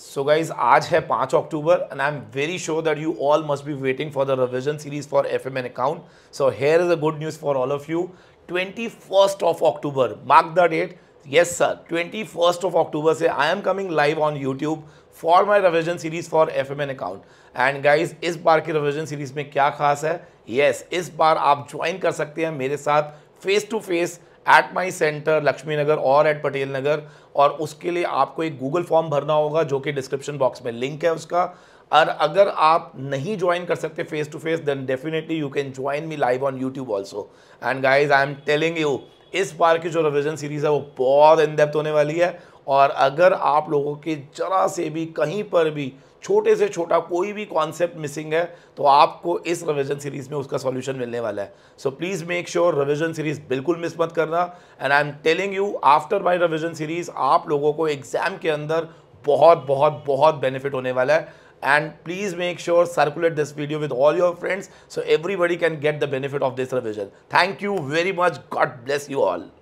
so guys आज है पाँच अक्टूबर and I am very sure that you all must be waiting for the revision series for F M N account so here is a good news for all of you twenty first of October mark the date yes sir twenty first of October से I am coming live on YouTube for my revision series for F M N account and guys इस बार की revision series में क्या खास है yes yes, इस बार आप ज्वाइन कर सकते हैं मेरे साथ face to face at my centre Laxmi Nagar और एट पटेल नगर और उसके लिए आपको एक गूगल फॉर्म भरना होगा जो कि डिस्क्रिप्शन बॉक्स में लिंक है उसका और अगर आप नहीं ज्वाइन कर सकते face to face then definitely you can join me live on YouTube also and guys I am telling you इस बार की जो रिविजन सीरीज़ है वो बहुत इन डेप्थ होने वाली है और अगर आप लोगों के ज़रा से भी कहीं पर भी छोटे से छोटा कोई भी कॉन्सेप्ट मिसिंग है तो आपको इस रिविजन सीरीज़ में उसका सॉल्यूशन मिलने वाला है so please make sure revision series बिल्कुल मिस मत करना and I am telling you after my revision series आप लोगों को एग्ज़ाम के अंदर बहुत बहुत बहुत बेनिफिट होने वाला है and please make sure circulate this video with all your friends so everybody can get the benefit of this revision thank you very much God bless you all